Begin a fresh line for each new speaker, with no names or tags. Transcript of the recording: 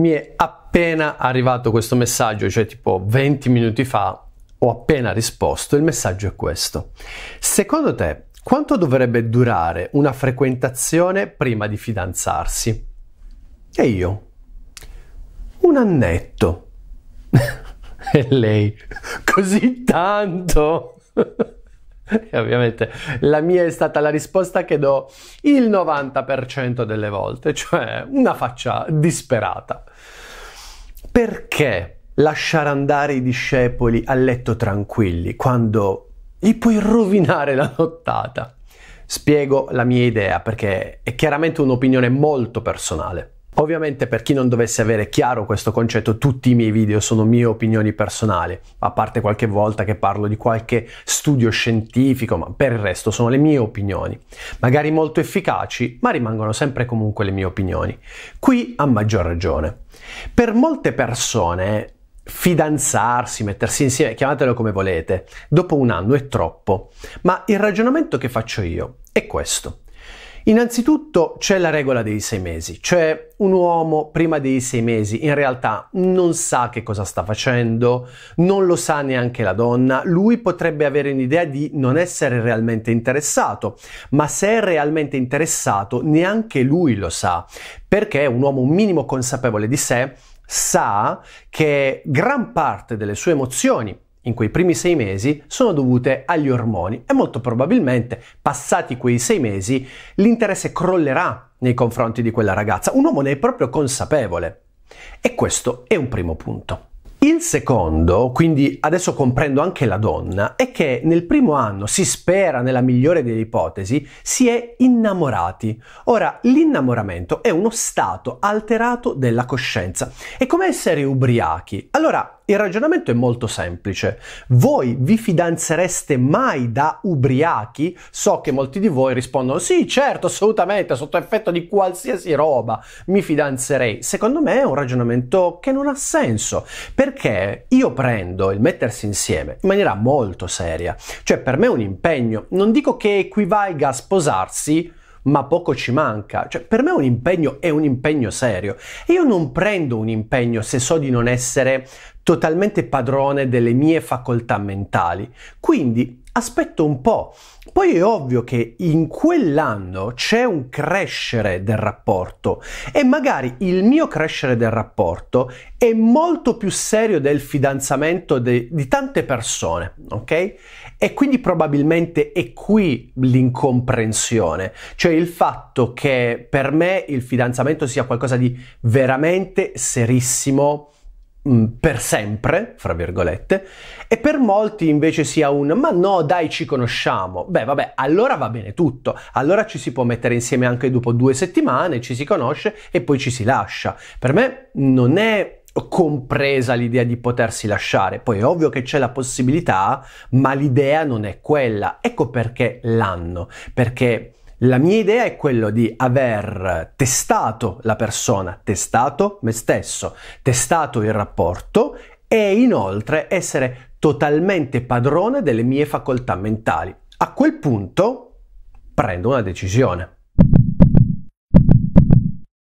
mi è appena arrivato questo messaggio, cioè tipo 20 minuti fa ho appena risposto, il messaggio è questo. Secondo te quanto dovrebbe durare una frequentazione prima di fidanzarsi? E io? Un annetto. e lei? Così tanto? E ovviamente la mia è stata la risposta che do il 90% delle volte, cioè una faccia disperata. Perché lasciare andare i discepoli a letto tranquilli quando gli puoi rovinare la nottata? Spiego la mia idea perché è chiaramente un'opinione molto personale. Ovviamente per chi non dovesse avere chiaro questo concetto, tutti i miei video sono mie opinioni personali, a parte qualche volta che parlo di qualche studio scientifico, ma per il resto sono le mie opinioni, magari molto efficaci, ma rimangono sempre comunque le mie opinioni. Qui a maggior ragione. Per molte persone fidanzarsi, mettersi insieme, chiamatelo come volete, dopo un anno è troppo, ma il ragionamento che faccio io è questo. Innanzitutto c'è la regola dei sei mesi, cioè un uomo prima dei sei mesi in realtà non sa che cosa sta facendo, non lo sa neanche la donna, lui potrebbe avere un'idea di non essere realmente interessato, ma se è realmente interessato neanche lui lo sa, perché un uomo un minimo consapevole di sé sa che gran parte delle sue emozioni in quei primi sei mesi sono dovute agli ormoni e molto probabilmente, passati quei sei mesi, l'interesse crollerà nei confronti di quella ragazza. Un uomo ne è proprio consapevole. E questo è un primo punto. Il secondo, quindi adesso comprendo anche la donna, è che nel primo anno si spera, nella migliore delle ipotesi, si è innamorati. Ora, l'innamoramento è uno stato alterato della coscienza. È come essere ubriachi. Allora, il ragionamento è molto semplice. Voi vi fidanzereste mai da ubriachi? So che molti di voi rispondono sì, certo, assolutamente, sotto effetto di qualsiasi roba mi fidanzerei. Secondo me è un ragionamento che non ha senso, perché io prendo il mettersi insieme in maniera molto seria. Cioè per me è un impegno, non dico che equivalga a sposarsi, ma poco ci manca. Cioè, per me un impegno è un impegno serio. E io non prendo un impegno se so di non essere totalmente padrone delle mie facoltà mentali. Quindi aspetto un po'. Poi è ovvio che in quell'anno c'è un crescere del rapporto e magari il mio crescere del rapporto è molto più serio del fidanzamento de- di tante persone, ok? E quindi probabilmente è qui l'incomprensione, cioè il fatto che per me il fidanzamento sia qualcosa di veramente serissimo Mm, per sempre, fra virgolette, e per molti invece sia un ma no, dai, ci conosciamo. Beh, vabbè, allora va bene tutto. Allora ci si può mettere insieme anche dopo due settimane, ci si conosce e poi ci si lascia. Per me non è compresa l'idea di potersi lasciare. Poi è ovvio che c'è la possibilità, ma l'idea non è quella. Ecco perché l'hanno, perché la mia idea è quella di aver testato la persona, testato me stesso, testato il rapporto e inoltre essere totalmente padrone delle mie facoltà mentali. A quel punto prendo una decisione.